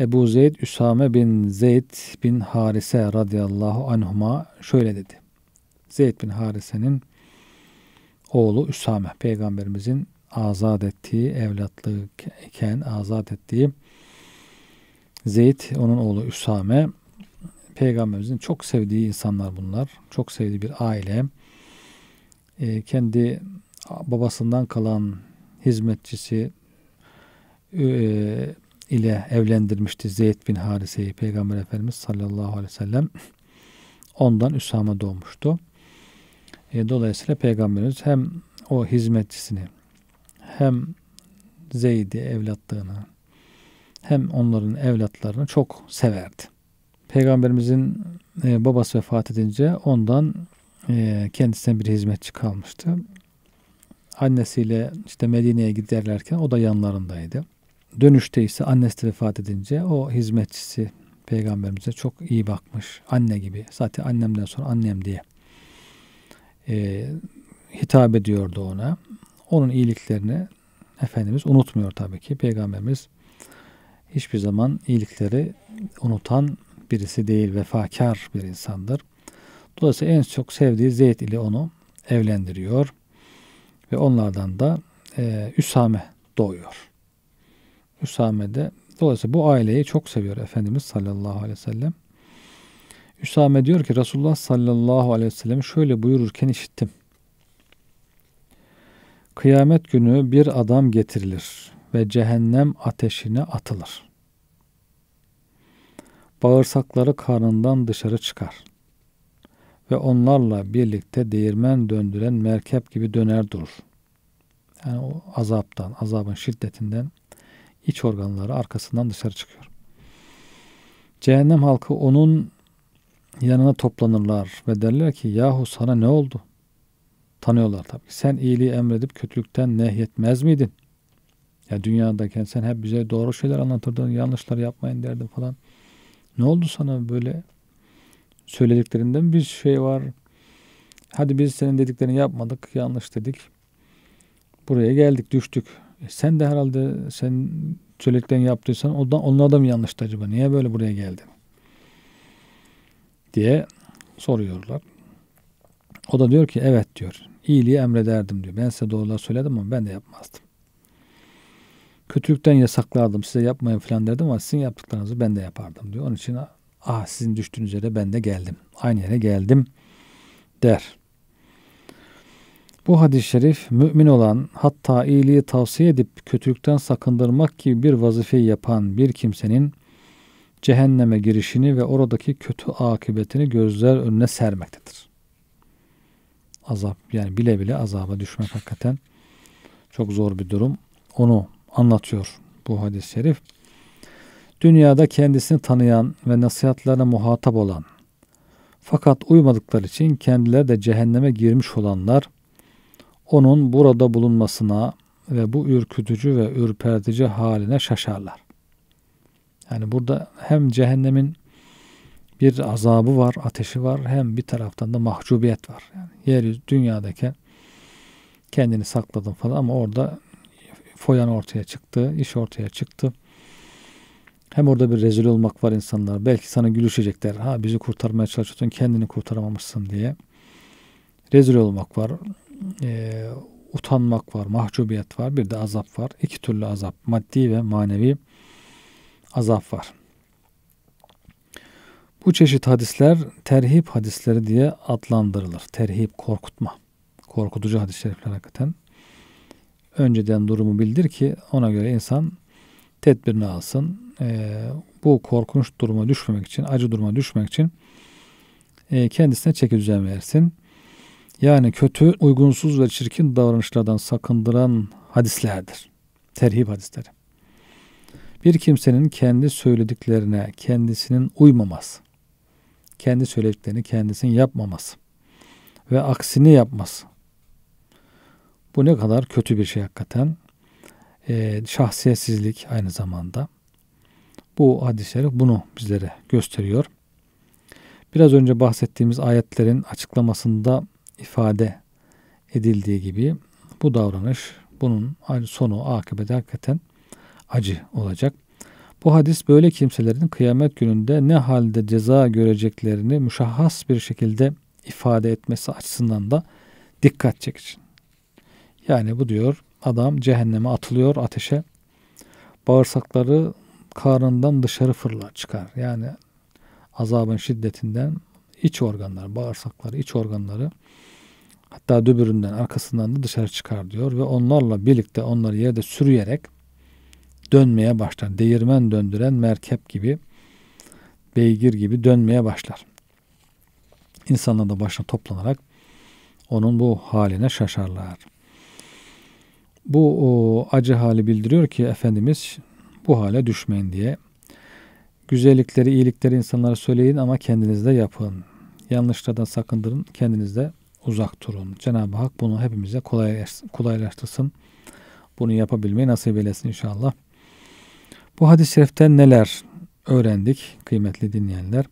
Ebu Zeyd Üsame bin Zeyd bin Harise radıyallahu anhuma şöyle dedi. Zeyd bin Harise'nin oğlu Üsame peygamberimizin azat ettiği evlatlıkken iken azat ettiği Zeyd onun oğlu Üsame peygamberimizin çok sevdiği insanlar bunlar. Çok sevdiği bir aile. E, kendi babasından kalan hizmetçisi e, ile evlendirmişti Zeyd bin Harise'yi Peygamber Efendimiz sallallahu aleyhi ve sellem. Ondan Üsame doğmuştu. E, dolayısıyla Peygamberimiz hem o hizmetçisini hem Zeyd'i evlatlığını hem onların evlatlarını çok severdi. Peygamberimizin e, babası vefat edince ondan e, kendisine bir hizmetçi kalmıştı. Annesiyle işte Medine'ye giderlerken o da yanlarındaydı dönüşte ise annesi vefat edince o hizmetçisi peygamberimize çok iyi bakmış. Anne gibi. Zaten annemden sonra annem diye e, hitap ediyordu ona. Onun iyiliklerini Efendimiz unutmuyor tabii ki. Peygamberimiz hiçbir zaman iyilikleri unutan birisi değil. Vefakar bir insandır. Dolayısıyla en çok sevdiği Zeyd ile onu evlendiriyor. Ve onlardan da e, Üsame doğuyor. Üsame'de. Dolayısıyla bu aileyi çok seviyor Efendimiz sallallahu aleyhi ve sellem. Üsame diyor ki Resulullah sallallahu aleyhi ve sellem şöyle buyururken işittim. Kıyamet günü bir adam getirilir ve cehennem ateşine atılır. Bağırsakları karnından dışarı çıkar ve onlarla birlikte değirmen döndüren merkep gibi döner durur. Yani o azaptan, azabın şiddetinden iç organları arkasından dışarı çıkıyor. Cehennem halkı onun yanına toplanırlar ve derler ki yahu sana ne oldu? Tanıyorlar tabii. Sen iyiliği emredip kötülükten nehyetmez miydin? Ya dünyadayken sen hep bize doğru şeyler anlatırdın, yanlışları yapmayın derdin falan. Ne oldu sana böyle? Söylediklerinden bir şey var. Hadi biz senin dediklerini yapmadık, yanlış dedik. Buraya geldik, düştük. E, sen de herhalde sen söylediklerini yaptıysan ondan, onlar da mı yanlıştı acaba? Niye böyle buraya geldin? Diye soruyorlar. O da diyor ki evet diyor. İyiliği emrederdim diyor. Ben size doğruları söyledim ama ben de yapmazdım. Kötülükten yasaklardım. Size yapmayın falan derdim ama sizin yaptıklarınızı ben de yapardım diyor. Onun için ah sizin düştüğünüz yere ben de geldim. Aynı yere geldim der. Bu hadis-i şerif mümin olan hatta iyiliği tavsiye edip kötülükten sakındırmak gibi bir vazifeyi yapan bir kimsenin cehenneme girişini ve oradaki kötü akıbetini gözler önüne sermektedir. Azap yani bile bile azaba düşmek hakikaten çok zor bir durum. Onu anlatıyor bu hadis-i şerif. Dünyada kendisini tanıyan ve nasihatlerine muhatap olan fakat uymadıkları için kendileri de cehenneme girmiş olanlar onun burada bulunmasına ve bu ürkütücü ve ürpertici haline şaşarlar. Yani burada hem cehennemin bir azabı var, ateşi var hem bir taraftan da mahcubiyet var. Yani yeryüzü dünyadaki kendini sakladın falan ama orada foyan ortaya çıktı, iş ortaya çıktı. Hem orada bir rezil olmak var insanlar. Belki sana gülüşecekler. Ha bizi kurtarmaya çalışıyorsun kendini kurtaramamışsın diye. Rezil olmak var e, utanmak var, mahcubiyet var, bir de azap var. İki türlü azap, maddi ve manevi azap var. Bu çeşit hadisler terhip hadisleri diye adlandırılır. Terhip, korkutma. Korkutucu hadis-i şerifler hakikaten. Önceden durumu bildir ki ona göre insan tedbirini alsın. E, bu korkunç duruma düşmemek için, acı duruma düşmek için e, kendisine çeki düzen versin. Yani kötü, uygunsuz ve çirkin davranışlardan sakındıran hadislerdir. Terhib hadisleri. Bir kimsenin kendi söylediklerine kendisinin uymaması, kendi söylediklerini kendisinin yapmaması ve aksini yapması. Bu ne kadar kötü bir şey hakikaten. Ee, şahsiyetsizlik aynı zamanda. Bu hadisleri bunu bizlere gösteriyor. Biraz önce bahsettiğimiz ayetlerin açıklamasında ifade edildiği gibi bu davranış bunun sonu akıbeti hakikaten acı olacak. Bu hadis böyle kimselerin kıyamet gününde ne halde ceza göreceklerini müşahhas bir şekilde ifade etmesi açısından da dikkat çekici. Yani bu diyor adam cehenneme atılıyor ateşe. Bağırsakları karnından dışarı fırlar çıkar. Yani azabın şiddetinden iç organlar, bağırsakları, iç organları hatta dübüründen, arkasından da dışarı çıkar diyor ve onlarla birlikte onları yerde sürüyerek dönmeye başlar. Değirmen döndüren merkep gibi, beygir gibi dönmeye başlar. İnsanlar da başına toplanarak onun bu haline şaşarlar. Bu o, acı hali bildiriyor ki Efendimiz bu hale düşmeyin diye. Güzellikleri, iyilikleri insanlara söyleyin ama kendinizde yapın. Yanlışlardan sakındırın. Kendinizde uzak durun. Cenab-ı Hak bunu hepimize kolaylaştırsın. Bunu yapabilmeyi nasip eylesin inşallah. Bu hadis-i şeriften neler öğrendik kıymetli dinleyenler?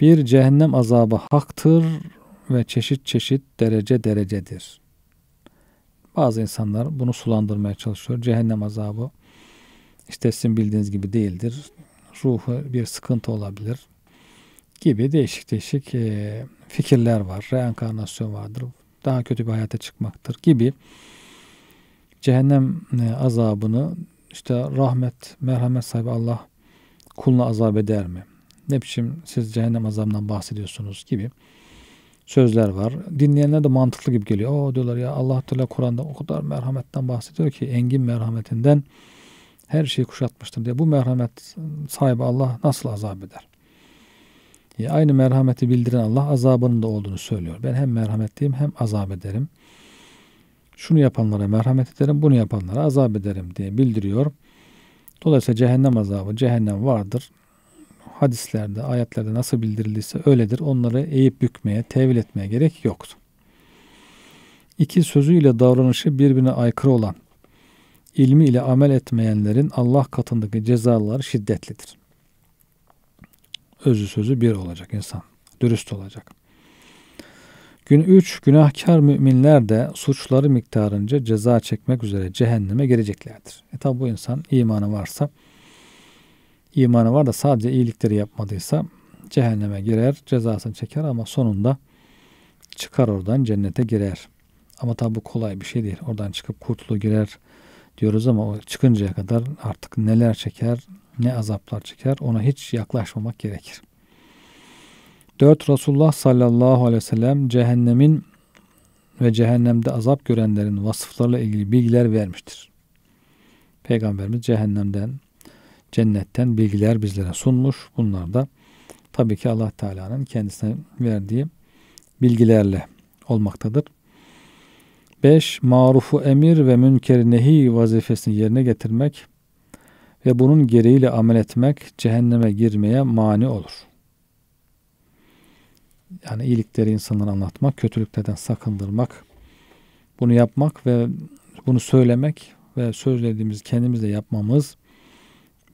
Bir cehennem azabı haktır ve çeşit çeşit derece derecedir. Bazı insanlar bunu sulandırmaya çalışıyor. Cehennem azabı işte sizin bildiğiniz gibi değildir. Ruhu bir sıkıntı olabilir gibi değişik değişik e, fikirler var. Reenkarnasyon vardır. Daha kötü bir hayata çıkmaktır gibi cehennem e, azabını işte rahmet, merhamet sahibi Allah kuluna azap eder mi? Ne biçim siz cehennem azabından bahsediyorsunuz gibi sözler var. Dinleyenler de mantıklı gibi geliyor. O diyorlar ya Allah Teala Kur'an'da o kadar merhametten bahsediyor ki engin merhametinden her şeyi kuşatmıştır diye. Bu merhamet sahibi Allah nasıl azap eder? E, aynı merhameti bildiren Allah azabının da olduğunu söylüyor. Ben hem merhametliyim hem azap ederim. Şunu yapanlara merhamet ederim, bunu yapanlara azap ederim diye bildiriyor. Dolayısıyla cehennem azabı, cehennem vardır. Hadislerde, ayetlerde nasıl bildirildiyse öyledir. Onları eğip bükmeye, tevil etmeye gerek yoktu. İki sözüyle davranışı birbirine aykırı olan, ilmi ile amel etmeyenlerin Allah katındaki cezaları şiddetlidir özü sözü bir olacak insan. Dürüst olacak. Gün 3 günahkar müminler de suçları miktarınca ceza çekmek üzere cehenneme gireceklerdir. E tabi bu insan imanı varsa imanı var da sadece iyilikleri yapmadıysa cehenneme girer, cezasını çeker ama sonunda çıkar oradan cennete girer. Ama tabi bu kolay bir şey değil. Oradan çıkıp kurtulu girer diyoruz ama o çıkıncaya kadar artık neler çeker, ne azaplar çeker ona hiç yaklaşmamak gerekir. 4. Resulullah sallallahu aleyhi ve sellem cehennemin ve cehennemde azap görenlerin vasıflarıyla ilgili bilgiler vermiştir. Peygamberimiz cehennemden, cennetten bilgiler bizlere sunmuş. Bunlar da tabii ki Allah Teala'nın kendisine verdiği bilgilerle olmaktadır. 5. Marufu emir ve münkeri nehi vazifesini yerine getirmek ve bunun gereğiyle amel etmek cehenneme girmeye mani olur. Yani iyilikleri insanlara anlatmak, kötülüklerden sakındırmak, bunu yapmak ve bunu söylemek ve söylediğimiz kendimizle yapmamız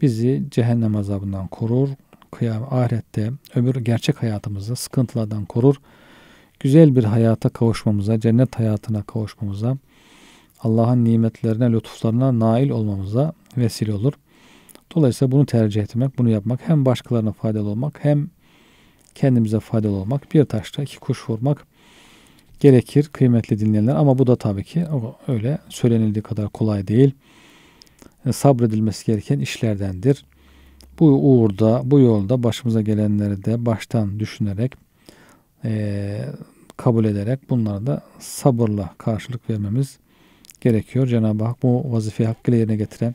bizi cehennem azabından korur. Kıyam, ahirette öbür gerçek hayatımızı sıkıntılardan korur. Güzel bir hayata kavuşmamıza, cennet hayatına kavuşmamıza, Allah'ın nimetlerine, lütuflarına nail olmamıza vesile olur. Dolayısıyla bunu tercih etmek, bunu yapmak hem başkalarına faydalı olmak hem kendimize faydalı olmak, bir taşla iki kuş vurmak gerekir kıymetli dinleyenler. Ama bu da tabii ki öyle söylenildiği kadar kolay değil. E, sabredilmesi gereken işlerdendir. Bu uğurda, bu yolda başımıza gelenleri de baştan düşünerek, e, kabul ederek bunlara da sabırla karşılık vermemiz gerekiyor. Cenab-ı Hak bu vazifeyi hakkıyla yerine getiren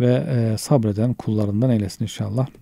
ve e, sabreden kullarından eylesin inşallah.